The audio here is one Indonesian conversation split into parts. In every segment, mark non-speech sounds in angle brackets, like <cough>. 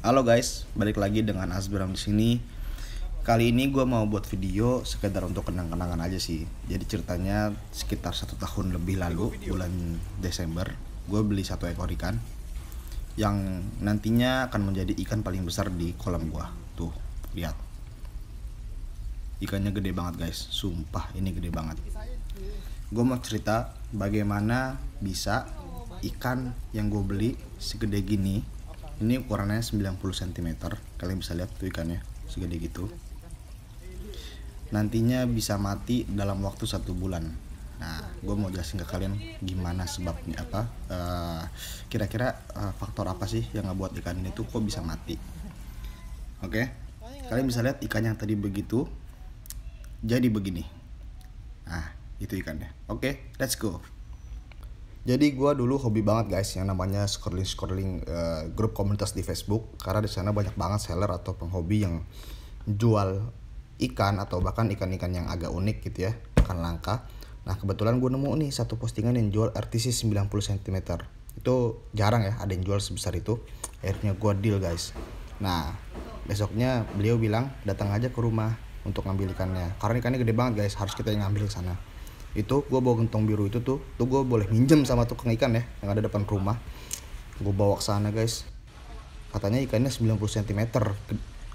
Halo guys, balik lagi dengan Asbram di sini. Kali ini gue mau buat video sekedar untuk kenang-kenangan aja sih. Jadi ceritanya sekitar satu tahun lebih lalu, bulan Desember, gue beli satu ekor ikan yang nantinya akan menjadi ikan paling besar di kolam gue. Tuh, lihat. Ikannya gede banget guys, sumpah ini gede banget. Gue mau cerita bagaimana bisa ikan yang gue beli segede gini ini ukurannya 90 cm kalian bisa lihat tuh ikannya segede gitu nantinya bisa mati dalam waktu satu bulan nah gue mau jelasin ke kalian gimana sebabnya apa eh, kira-kira uh, uh, faktor apa sih yang ngebuat ikan ini tuh kok bisa mati oke okay? kalian bisa lihat ikan yang tadi begitu jadi begini nah itu ikannya oke okay, let's go jadi gue dulu hobi banget guys yang namanya scrolling scrolling uh, grup komunitas di Facebook karena di sana banyak banget seller atau penghobi yang jual ikan atau bahkan ikan-ikan yang agak unik gitu ya ikan langka. Nah kebetulan gue nemu nih satu postingan yang jual RTC 90 cm itu jarang ya ada yang jual sebesar itu akhirnya gue deal guys. Nah besoknya beliau bilang datang aja ke rumah untuk ngambil ikannya karena ikannya gede banget guys harus kita yang ngambil di sana itu gue bawa gentong biru itu tuh tuh gue boleh minjem sama tukang ikan ya yang ada depan rumah gue bawa ke sana guys katanya ikannya 90 cm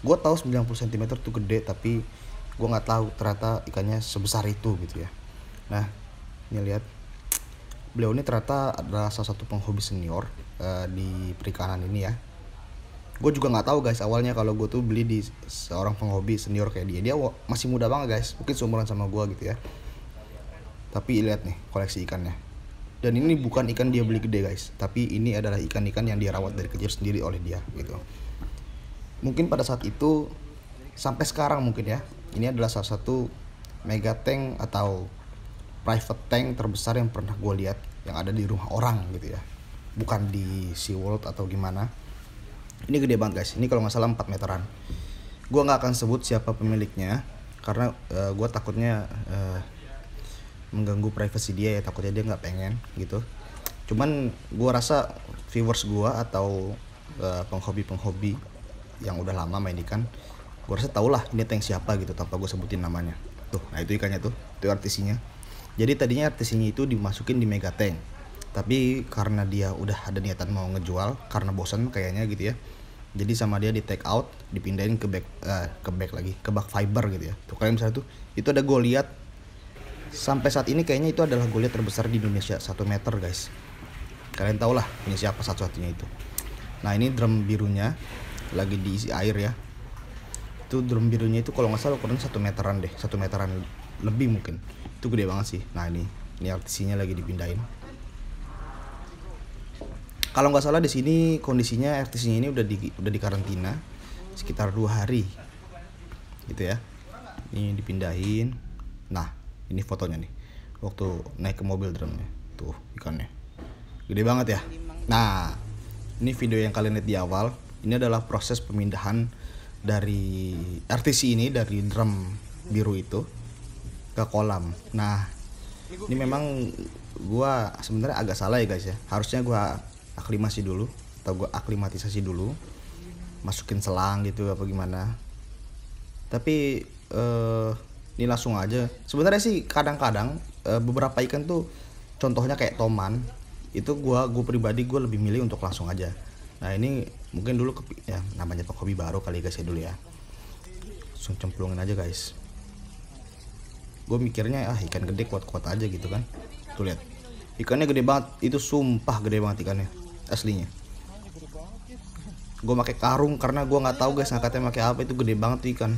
gue tahu 90 cm tuh gede tapi gue nggak tahu ternyata ikannya sebesar itu gitu ya nah ini lihat beliau ini ternyata adalah salah satu penghobi senior uh, di perikanan ini ya gue juga nggak tahu guys awalnya kalau gue tuh beli di seorang penghobi senior kayak dia dia masih muda banget guys mungkin seumuran sama gue gitu ya tapi lihat nih koleksi ikannya dan ini bukan ikan dia beli gede guys tapi ini adalah ikan-ikan yang dia rawat dari kecil sendiri oleh dia gitu mungkin pada saat itu sampai sekarang mungkin ya ini adalah salah satu mega tank atau private tank terbesar yang pernah gue lihat yang ada di rumah orang gitu ya bukan di Sea World atau gimana ini gede banget guys ini kalau nggak salah 4 meteran gue nggak akan sebut siapa pemiliknya karena uh, eh, gue takutnya uh, mengganggu privacy dia ya takutnya dia nggak pengen gitu cuman gue rasa viewers gue atau uh, eh, penghobi penghobi yang udah lama main ikan gue rasa tau lah ini tank siapa gitu tanpa gue sebutin namanya tuh nah itu ikannya tuh itu artisinya jadi tadinya artisinya itu dimasukin di mega tank tapi karena dia udah ada niatan mau ngejual karena bosan kayaknya gitu ya jadi sama dia di take out dipindahin ke back uh, ke back lagi ke back fiber gitu ya tuh kalian misalnya tuh itu ada gue lihat sampai saat ini kayaknya itu adalah golnya terbesar di Indonesia 1 meter guys kalian tau lah ini siapa satu-satunya itu nah ini drum birunya lagi diisi air ya itu drum birunya itu kalau nggak salah ukuran satu meteran deh satu meteran lebih mungkin itu gede banget sih nah ini ini artisinya lagi dipindahin kalau nggak salah di sini kondisinya artisnya ini udah di udah di karantina sekitar dua hari gitu ya ini dipindahin nah ini fotonya nih waktu naik ke mobil drumnya tuh ikannya gede banget ya nah ini video yang kalian lihat di awal ini adalah proses pemindahan dari RTC ini dari drum biru itu ke kolam nah ini memang gua sebenarnya agak salah ya guys ya harusnya gua aklimasi dulu atau gua aklimatisasi dulu masukin selang gitu apa gimana tapi eh ini langsung aja sebenarnya sih kadang-kadang eh, beberapa ikan tuh contohnya kayak toman itu gua gue pribadi gue lebih milih untuk langsung aja nah ini mungkin dulu ke, ya namanya pak hobi baru kali guys ya dulu ya langsung cemplungin aja guys gue mikirnya ah ikan gede kuat-kuat aja gitu kan tuh lihat ikannya gede banget itu sumpah gede banget ikannya aslinya gue pakai karung karena gue nggak tahu guys ngangkatnya pakai apa itu gede banget ikan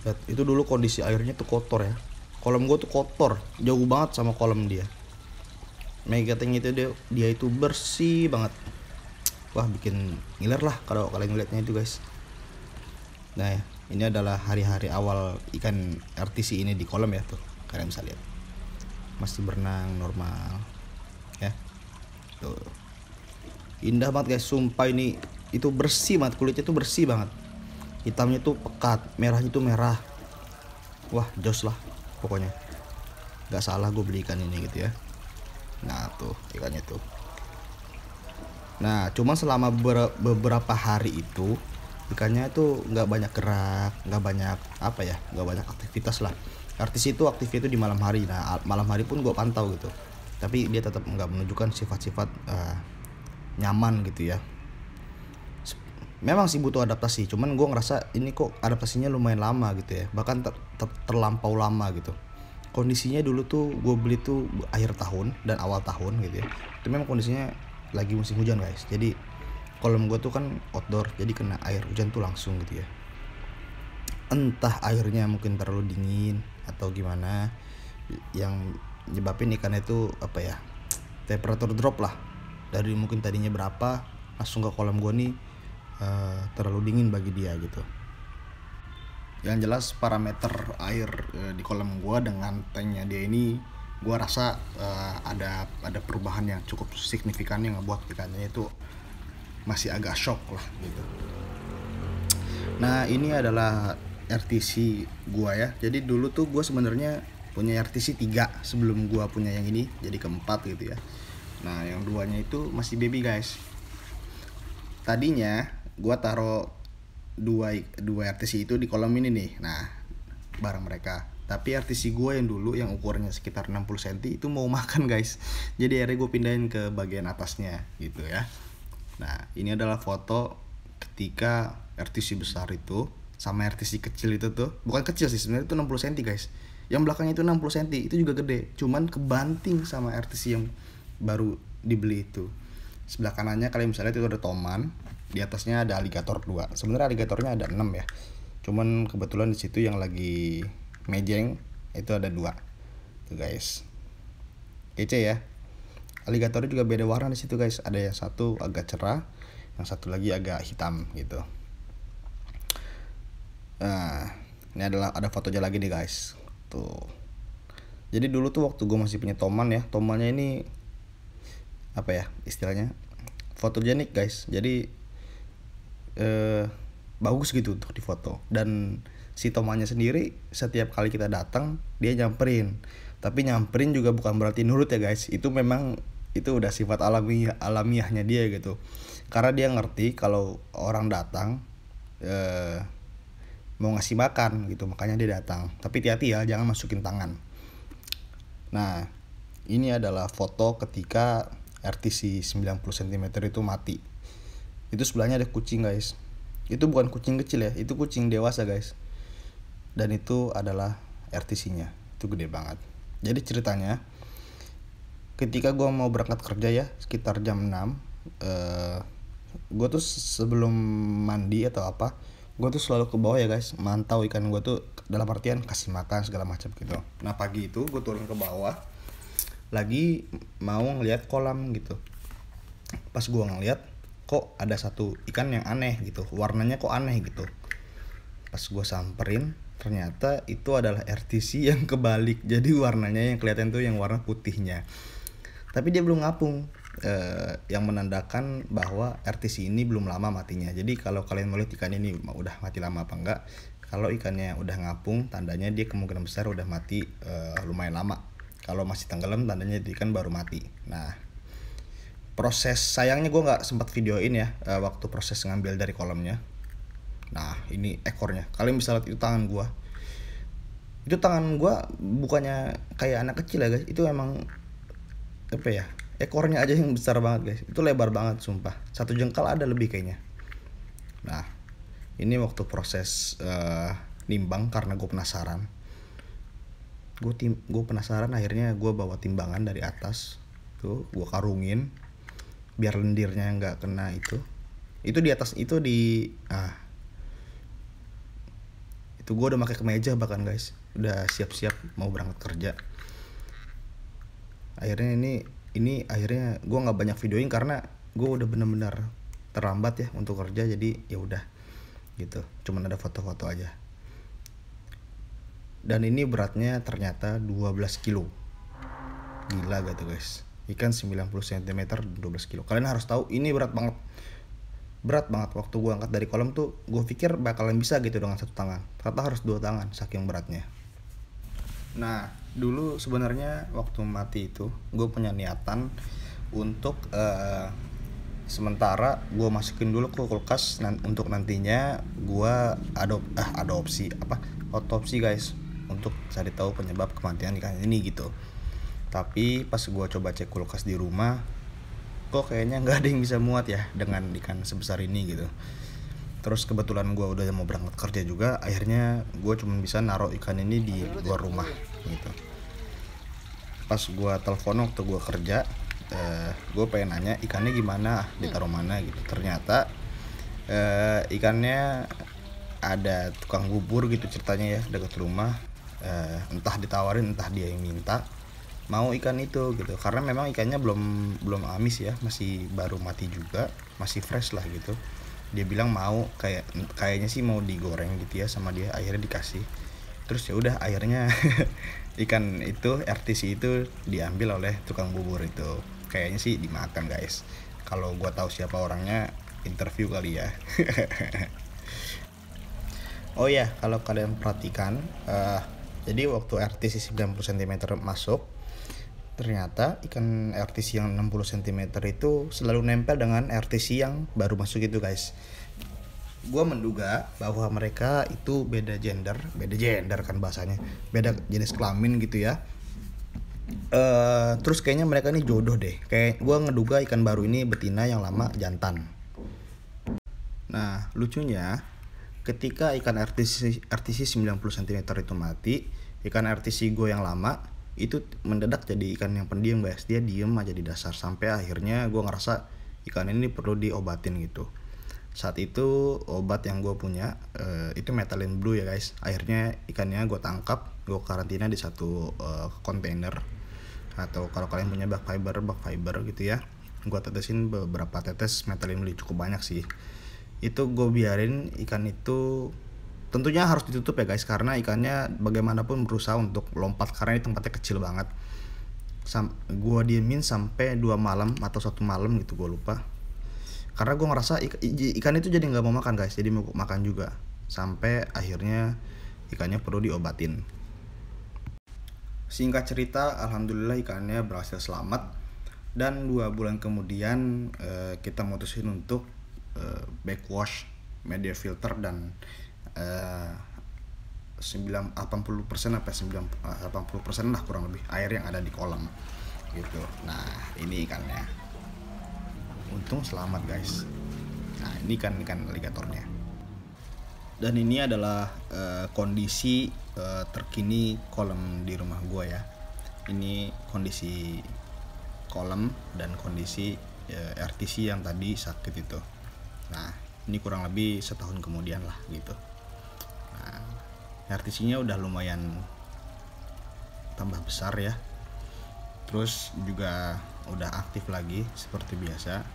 Lihat, itu dulu kondisi airnya tuh kotor ya. Kolam gue tuh kotor, jauh banget sama kolam dia. Megateng itu dia, dia itu bersih banget. Wah, bikin ngiler lah kalau kalian ngeliatnya itu guys. Nah ya, ini adalah hari-hari awal ikan RTC ini di kolam ya tuh. Kalian bisa lihat. Masih berenang normal. Ya. Tuh. Indah banget guys, sumpah ini itu bersih banget kulitnya tuh bersih banget hitamnya itu pekat merahnya itu merah wah jos lah pokoknya nggak salah gue beli ikan ini gitu ya nah tuh ikannya tuh nah cuman selama beberapa hari itu ikannya itu nggak banyak gerak nggak banyak apa ya nggak banyak aktivitas lah artis itu aktif itu di malam hari nah malam hari pun gue pantau gitu tapi dia tetap nggak menunjukkan sifat-sifat uh, nyaman gitu ya memang sih butuh adaptasi cuman gue ngerasa ini kok adaptasinya lumayan lama gitu ya bahkan ter ter terlampau lama gitu kondisinya dulu tuh gue beli tuh akhir tahun dan awal tahun gitu ya itu memang kondisinya lagi musim hujan guys jadi kolam gue tuh kan outdoor jadi kena air hujan tuh langsung gitu ya entah airnya mungkin terlalu dingin atau gimana yang nyebabin ikan itu apa ya temperatur drop lah dari mungkin tadinya berapa langsung ke kolam gue nih Eh, terlalu dingin bagi dia gitu yang jelas parameter air uh, di kolam gua dengan tanknya dia ini gua rasa uh, ada ada perubahan yang cukup signifikan yang buat ikannya itu masih agak shock lah gitu nah ini adalah RTC gua ya jadi dulu tuh gua sebenarnya punya RTC 3 sebelum gua punya yang ini jadi keempat gitu ya nah yang duanya itu masih baby guys tadinya gue taruh dua dua RTC itu di kolam ini nih nah barang mereka tapi RTC gue yang dulu yang ukurannya sekitar 60 cm itu mau <laughs> makan guys jadi akhirnya gue pindahin ke bagian atasnya gitu ya nah ini adalah foto ketika RTC besar itu sama RTC kecil itu tuh bukan kecil sih sebenarnya itu 60 cm guys yang belakangnya itu 60 cm itu juga gede cuman kebanting sama RTC yang baru dibeli itu sebelah kanannya kalian misalnya itu ada toman di atasnya ada aligator 2 sebenarnya aligatornya ada 6 ya cuman kebetulan disitu yang lagi mejeng itu ada dua tuh guys kece ya aligator juga beda warna di situ guys ada yang satu agak cerah yang satu lagi agak hitam gitu nah ini adalah ada fotonya lagi nih guys tuh jadi dulu tuh waktu gue masih punya toman ya tomannya ini apa ya istilahnya fotogenik guys jadi eh, bagus gitu untuk difoto dan si Tomanya sendiri setiap kali kita datang dia nyamperin tapi nyamperin juga bukan berarti nurut ya guys itu memang itu udah sifat alami alamiahnya dia gitu karena dia ngerti kalau orang datang eh, mau ngasih makan gitu makanya dia datang tapi hati-hati ya jangan masukin tangan nah ini adalah foto ketika RTC 90 cm itu mati itu sebelahnya ada kucing guys itu bukan kucing kecil ya itu kucing dewasa guys dan itu adalah RTC nya itu gede banget jadi ceritanya ketika gue mau berangkat kerja ya sekitar jam 6 eh, gue tuh sebelum mandi atau apa gue tuh selalu ke bawah ya guys mantau ikan gue tuh dalam artian kasih makan segala macam gitu nah pagi itu gue turun ke bawah lagi mau ngeliat kolam gitu pas gue ngeliat kok ada satu ikan yang aneh gitu warnanya kok aneh gitu pas gue samperin ternyata itu adalah RTC <laughs> yang kebalik jadi warnanya yang kelihatan tuh yang warna putihnya tapi dia belum ngapung eh, yang menandakan bahwa RTC ini belum lama matinya jadi kalau kalian melihat ikan ini udah mati lama apa enggak kalau ikannya udah ngapung tandanya dia kemungkinan besar udah mati eh, lumayan lama kalau masih tenggelam tandanya ikan baru mati nah proses sayangnya gue nggak sempat videoin ya uh, waktu proses ngambil dari kolomnya nah ini ekornya kalian bisa lihat itu tangan gue itu tangan gue bukannya kayak anak kecil ya guys itu emang apa ya ekornya aja yang besar banget guys itu lebar banget sumpah satu jengkal ada lebih kayaknya nah ini waktu proses uh, nimbang karena gue penasaran gue tim gue penasaran akhirnya gue bawa timbangan dari atas tuh gue karungin biar lendirnya nggak kena itu itu di atas itu di ah itu gue udah pakai kemeja bahkan guys udah siap-siap mau berangkat kerja akhirnya ini ini akhirnya gue nggak banyak videoin karena gue udah bener-bener terlambat ya untuk kerja jadi ya udah gitu cuman ada foto-foto aja dan ini beratnya ternyata 12 kilo gila gitu guys ikan 90 cm 12 kilo kalian harus tahu ini berat banget berat banget waktu gue angkat dari kolam tuh gue pikir bakalan bisa gitu dengan satu tangan ternyata harus dua tangan saking beratnya nah dulu sebenarnya waktu mati itu gue punya niatan untuk uh, sementara gue masukin dulu ke kulkas nan untuk nantinya gue adop ah adopsi apa otopsi guys untuk cari tahu penyebab kematian ikan ini gitu tapi pas gue coba cek kulkas di rumah kok kayaknya nggak ada yang bisa muat ya dengan ikan sebesar ini gitu terus kebetulan gue udah mau berangkat kerja juga akhirnya gue cuma bisa naruh ikan ini di luar rumah gitu pas gue telepon waktu gue kerja eh, gue pengen nanya ikannya gimana ditaruh mana gitu ternyata eh, ikannya ada tukang bubur gitu ceritanya ya dekat rumah eh, entah ditawarin entah dia yang minta mau ikan itu gitu karena memang ikannya belum belum amis ya masih baru mati juga masih fresh lah gitu dia bilang mau kayak kayaknya sih mau digoreng gitu ya sama dia akhirnya dikasih terus ya udah akhirnya <laughs> ikan itu RTC itu diambil oleh tukang bubur itu kayaknya sih dimakan guys kalau gua tahu siapa orangnya interview kali ya <laughs> oh ya kalau kalian perhatikan uh, jadi waktu RTC 90 cm masuk ternyata ikan RTC yang 60 cm itu selalu nempel dengan RTC yang baru masuk itu guys gue menduga bahwa mereka itu beda gender beda gender kan bahasanya beda jenis kelamin gitu ya uh, terus kayaknya mereka ini jodoh deh kayak gue ngeduga ikan baru ini betina yang lama jantan nah lucunya ketika ikan RTC RTC 90 cm itu mati ikan RTC gue yang lama itu mendadak jadi ikan yang pendiam guys dia diem aja di dasar sampai akhirnya gue ngerasa ikan ini perlu diobatin gitu saat itu obat yang gue punya uh, itu metalin blue ya guys akhirnya ikannya gue tangkap gue karantina di satu uh, eh, kontainer atau kalau kalian punya bug fiber bug fiber gitu ya gue tetesin beberapa tetes metalin blue cukup banyak sih itu gue biarin ikan itu tentunya harus ditutup ya guys karena ikannya bagaimanapun berusaha untuk lompat karena ini tempatnya kecil banget Sam gua diemin sampai dua malam atau satu malam gitu gue lupa karena gue ngerasa ik ikan itu jadi nggak mau makan guys jadi mau makan juga sampai akhirnya ikannya perlu diobatin singkat cerita alhamdulillah ikannya berhasil selamat dan dua bulan kemudian uh, kita mutusin untuk uh, backwash media filter dan eh, puluh 80% apa eh, puluh persen lah kurang lebih air yang ada di kolam gitu nah ini ikannya untung selamat guys nah ini kan ikan aligatornya dan ini adalah uh, kondisi uh, terkini kolam di rumah gue ya ini kondisi kolam dan kondisi uh, RTC yang tadi sakit itu nah ini kurang lebih setahun kemudian lah gitu RTC-nya udah lumayan tambah besar ya. Terus juga udah aktif lagi seperti biasa.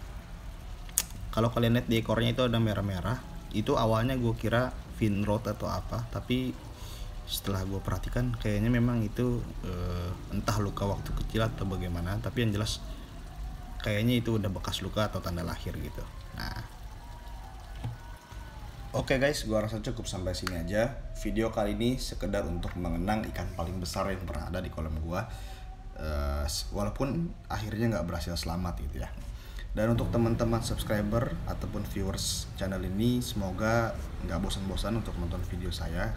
Kalau kalian lihat di ekornya itu ada merah-merah, itu awalnya gue kira fin rod atau apa, tapi setelah gue perhatikan kayaknya memang itu e, entah luka waktu kecil atau bagaimana, tapi yang jelas kayaknya itu udah bekas luka atau tanda lahir gitu. Nah, Oke okay guys, gua rasa cukup sampai sini aja. Video kali ini sekedar untuk mengenang ikan paling besar yang pernah ada di kolam gua. Uh, walaupun akhirnya nggak berhasil selamat gitu ya. Dan untuk teman-teman subscriber ataupun viewers channel ini, semoga nggak bosan-bosan untuk nonton video saya.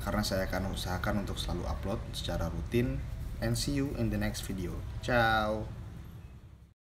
Karena saya akan usahakan untuk selalu upload secara rutin. And see you in the next video. Ciao.